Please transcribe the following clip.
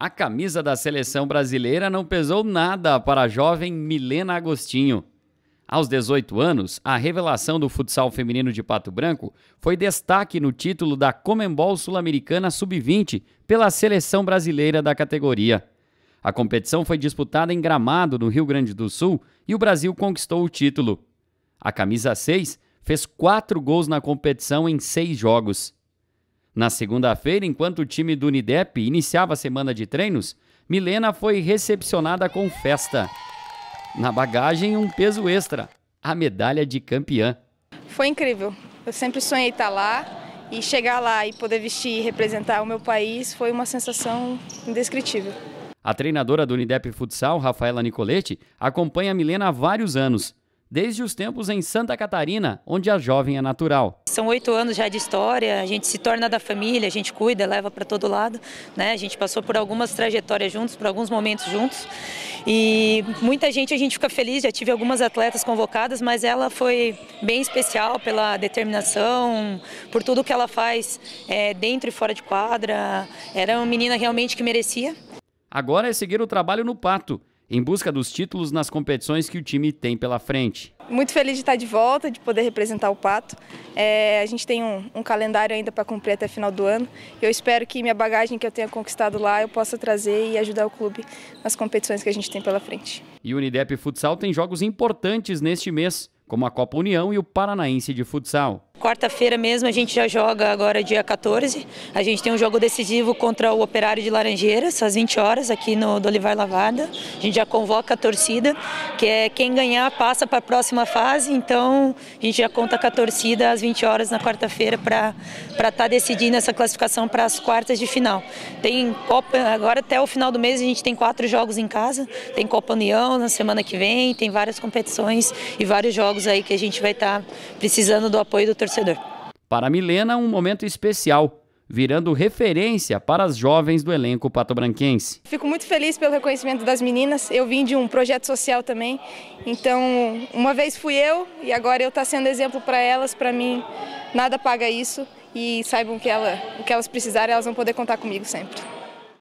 A camisa da seleção brasileira não pesou nada para a jovem Milena Agostinho. Aos 18 anos, a revelação do futsal feminino de Pato Branco foi destaque no título da Comembol Sul-Americana Sub-20 pela seleção brasileira da categoria. A competição foi disputada em Gramado, no Rio Grande do Sul, e o Brasil conquistou o título. A camisa 6 fez quatro gols na competição em seis jogos. Na segunda-feira, enquanto o time do Unidep iniciava a semana de treinos, Milena foi recepcionada com festa. Na bagagem, um peso extra, a medalha de campeã. Foi incrível. Eu sempre sonhei estar lá e chegar lá e poder vestir e representar o meu país foi uma sensação indescritível. A treinadora do Unidep Futsal, Rafaela Nicoletti, acompanha a Milena há vários anos desde os tempos em Santa Catarina, onde a jovem é natural. São oito anos já de história, a gente se torna da família, a gente cuida, leva para todo lado, né? A gente passou por algumas trajetórias juntos, por alguns momentos juntos. E muita gente a gente fica feliz, já tive algumas atletas convocadas, mas ela foi bem especial pela determinação, por tudo que ela faz é, dentro e fora de quadra. Era uma menina realmente que merecia. Agora é seguir o trabalho no Pato em busca dos títulos nas competições que o time tem pela frente. Muito feliz de estar de volta, de poder representar o Pato. É, a gente tem um, um calendário ainda para cumprir até final do ano. Eu espero que minha bagagem que eu tenha conquistado lá eu possa trazer e ajudar o clube nas competições que a gente tem pela frente. E o Unidep Futsal tem jogos importantes neste mês, como a Copa União e o Paranaense de Futsal. Quarta-feira mesmo a gente já joga agora dia 14. A gente tem um jogo decisivo contra o Operário de Laranjeiras às 20 horas aqui no Dolivar Lavada. A gente já convoca a torcida, que é quem ganhar passa para a próxima fase. Então a gente já conta com a torcida às 20 horas na quarta-feira para para estar tá decidindo essa classificação para as quartas de final. Tem Copa agora até o final do mês a gente tem quatro jogos em casa. Tem Copa União na semana que vem, tem várias competições e vários jogos aí que a gente vai estar tá precisando do apoio do torcedor torcedor. Para Milena, um momento especial, virando referência para as jovens do elenco patobranquense. Fico muito feliz pelo reconhecimento das meninas. Eu vim de um projeto social também, então uma vez fui eu e agora eu estou tá sendo exemplo para elas. Para mim, nada paga isso e saibam que ela, o que elas precisarem, elas vão poder contar comigo sempre.